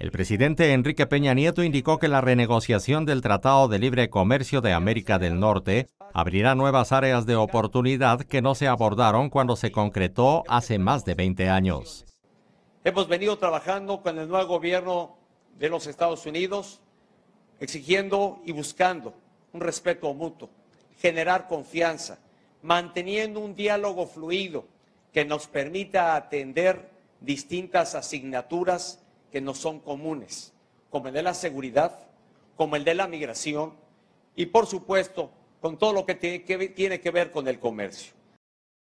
El presidente Enrique Peña Nieto indicó que la renegociación del Tratado de Libre Comercio de América del Norte abrirá nuevas áreas de oportunidad que no se abordaron cuando se concretó hace más de 20 años. Hemos venido trabajando con el nuevo gobierno de los Estados Unidos, exigiendo y buscando un respeto mutuo, generar confianza, manteniendo un diálogo fluido que nos permita atender distintas asignaturas que no son comunes, como el de la seguridad, como el de la migración y, por supuesto, con todo lo que tiene que, tiene que ver con el comercio.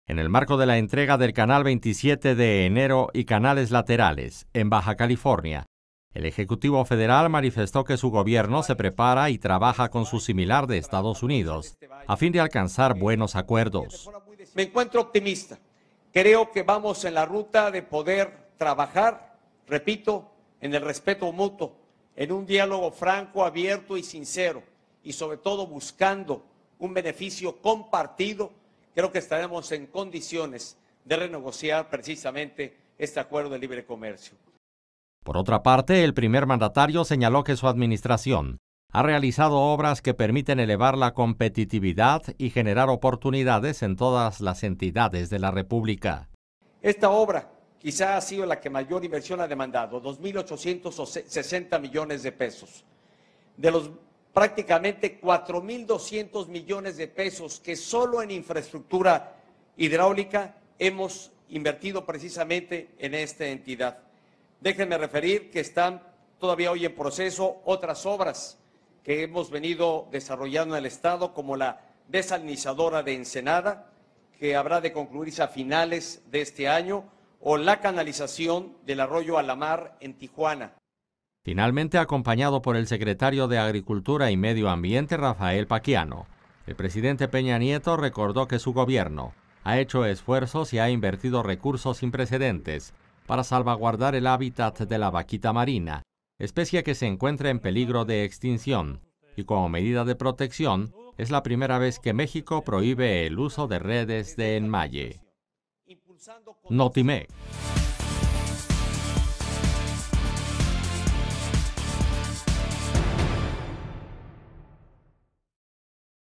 En el marco de la entrega del Canal 27 de enero y canales laterales en Baja California, el Ejecutivo Federal manifestó que su gobierno se prepara y trabaja con su similar de Estados Unidos a fin de alcanzar buenos acuerdos. Me encuentro optimista. Creo que vamos en la ruta de poder trabajar repito, en el respeto mutuo, en un diálogo franco, abierto y sincero, y sobre todo buscando un beneficio compartido, creo que estaremos en condiciones de renegociar precisamente este acuerdo de libre comercio. Por otra parte, el primer mandatario señaló que su administración ha realizado obras que permiten elevar la competitividad y generar oportunidades en todas las entidades de la República. Esta obra quizá ha sido la que mayor inversión ha demandado, 2.860 millones de pesos. De los prácticamente 4.200 millones de pesos que solo en infraestructura hidráulica hemos invertido precisamente en esta entidad. Déjenme referir que están todavía hoy en proceso otras obras que hemos venido desarrollando en el Estado, como la desalinizadora de Ensenada, que habrá de concluirse a finales de este año, o la canalización del arroyo Alamar en Tijuana. Finalmente, acompañado por el secretario de Agricultura y Medio Ambiente, Rafael Paquiano, el presidente Peña Nieto recordó que su gobierno ha hecho esfuerzos y ha invertido recursos sin precedentes para salvaguardar el hábitat de la vaquita marina, especie que se encuentra en peligro de extinción, y como medida de protección, es la primera vez que México prohíbe el uso de redes de enmalle. Impulsando... Notimex.